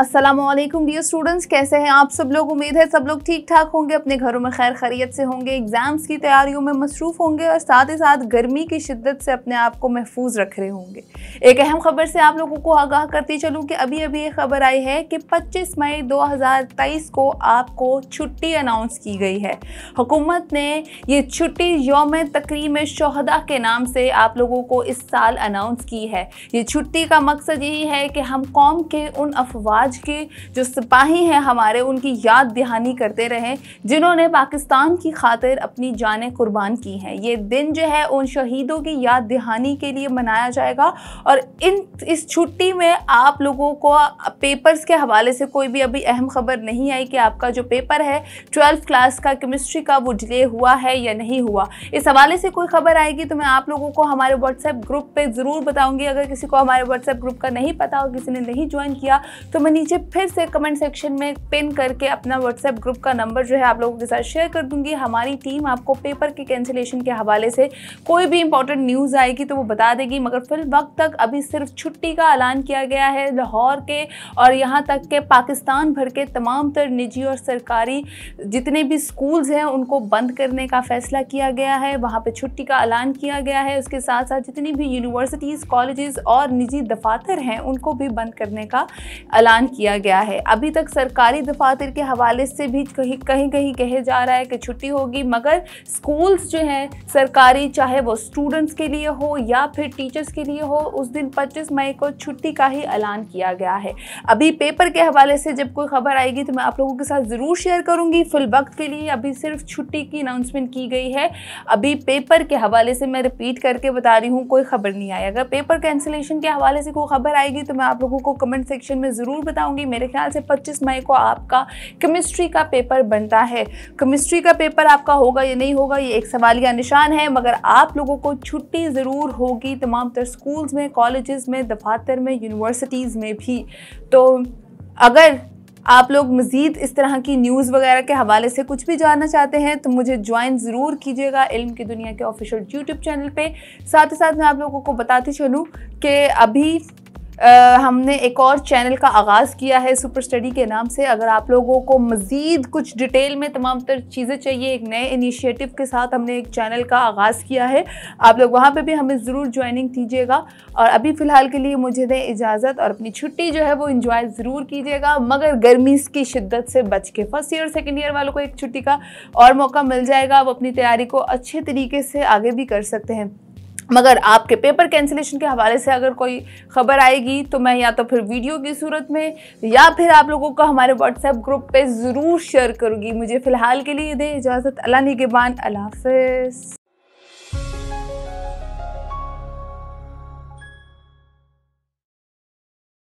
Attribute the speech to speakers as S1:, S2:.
S1: Aslam dear students कैसे हैं आप सब लोग उम्मीद है सब लोग ठीक ठाक होंगे अपने घरों में खैर खैरियत से होंगे एग्ज़ाम्स की तैयारियों में मसरूफ़ होंगे और साथ ही साथ गर्मी की शिद्दत से अपने आप को महफूज रख रहे होंगे एक अहम खबर से आप लोगों को आगाह करती चलूँ कि अभी अभी ये खबर आई है कि पच्चीस मई तेईस को आपको छुट्टी अनाउंस की गई है हुकूमत ने ये छुट्टी योम तकरीम शहदा के नाम से आप लोगों को इस साल अनाउंस की है ये छुट्टी का मकसद यही है कि हम कौम के उन अफवाह आज के जो सिपाही हैं हमारे उनकी याद दहानी करते रहें जिन्होंने पाकिस्तान की खातिर अपनी जानें कुर्बान की हैं ये दिन जो है उन शहीदों की याद दहानी के लिए मनाया जाएगा और इन इस छुट्टी में आप लोगों को पेपर्स के हवाले से कोई भी अभी अहम खबर नहीं आई कि आपका जो पेपर है ट्वेल्थ क्लास का केमिस्ट्री का वो डिले हुआ है या नहीं हुआ इस हवाले से कोई खबर आएगी तो मैं आप लोगों को हमारे व्हाट्सएप ग्रुप पर ज़रूर बताऊंगी अगर किसी को हमारे व्हाट्सएप ग्रुप का नहीं पता और किसी ने नहीं ज्वाइन किया तो मैं नीचे फिर से कमेंट सेक्शन में पिन करके अपना व्हाट्सएप ग्रुप का नंबर जो है आप लोगों के साथ शेयर कर दूंगी हमारी टीम आपको पेपर के कैंसिलेशन के हवाले से कोई भी इंपॉर्टेंट न्यूज़ आएगी तो वो बता देगी मगर फिल वक्त तक अभी सिर्फ छुट्टी का ऐलान किया गया है लाहौर के और यहाँ तक के पाकिस्तान भर के तमाम तर निजी और सरकारी जितने भी स्कूल्स हैं उनको बंद करने का फ़ैसला किया गया है वहाँ पर छुट्टी का ऐलान किया गया है उसके साथ साथ जितनी भी यूनिवर्सिटीज़ कॉलेज़ और निजी दफातर हैं उनको भी बंद करने का ऐलान ऐलान किया गया है अभी तक सरकारी दफातर के हवाले से भी कहीं कहीं कहीं कहे जा रहा है कि छुट्टी होगी मगर स्कूल्स जो हैं सरकारी चाहे वो स्टूडेंट्स के लिए हो या फिर टीचर्स के लिए हो उस दिन 25 मई को छुट्टी का ही ऐलान किया गया है अभी पेपर के हवाले से जब कोई खबर आएगी तो मैं आप लोगों के साथ ज़रूर शेयर करूँगी फिल वक्त के लिए अभी सिर्फ छुट्टी की अनाउंसमेंट की गई है अभी पेपर के हवाले से मैं रिपीट करके बता रही हूँ कोई खबर नहीं आई अगर पेपर कैंसिलेशन के हवाले से कोई खबर आएगी तो मैं आप लोगों को कमेंट सेक्शन में ज़रूर बताऊंगी मेरे ख्याल से 25 मई को आपका केमिस्ट्री का पेपर बनता है केमिस्ट्री का पेपर आपका होगा या नहीं होगा ये एक या निशान है मगर आप लोगों को छुट्टी ज़रूर होगी तमाम तर स्कूल्स में कॉलेज़ में दफातर में यूनिवर्सिटीज़ में भी तो अगर आप लोग मज़ीद इस तरह की न्यूज़ वगैरह के हवाले से कुछ भी जानना चाहते हैं तो मुझे ज्वाइन ज़रूर कीजिएगा इल्म की दुनिया के ऑफिशियल यूट्यूब चैनल पे साथ ही साथ मैं आप लोगों को बताती चलूँ कि अभी आ, हमने एक और चैनल का आगाज़ किया है सुपर स्टडी के नाम से अगर आप लोगों को मज़ीद कुछ डिटेल में तमाम तर चीज़ें चाहिए एक नए इनिशिएटिव के साथ हमने एक चैनल का आगाज़ किया है आप लोग वहाँ पे भी हमें ज़रूर ज्वाइनिंग कीजिएगा और अभी फ़िलहाल के लिए मुझे दें इजाज़त और अपनी छुट्टी जो है वो इंजॉय ज़रूर कीजिएगा मगर गर्मी की शिद्दत से बच के फर्स्ट ईयर सेकेंड ईयर वालों को एक छुट्टी का और मौका मिल जाएगा वो अपनी तैयारी को अच्छे तरीके से आगे भी कर सकते हैं मगर आपके पेपर कैंसिलेशन के हवाले से अगर कोई ख़बर आएगी तो मैं या तो फिर वीडियो की सूरत में या फिर आप लोगों को हमारे व्हाट्सएप ग्रुप पे ज़रूर शेयर करूँगी मुझे फ़िलहाल के लिए दे इजाज़त अल्लाह निगेबान अल्लाह हाफ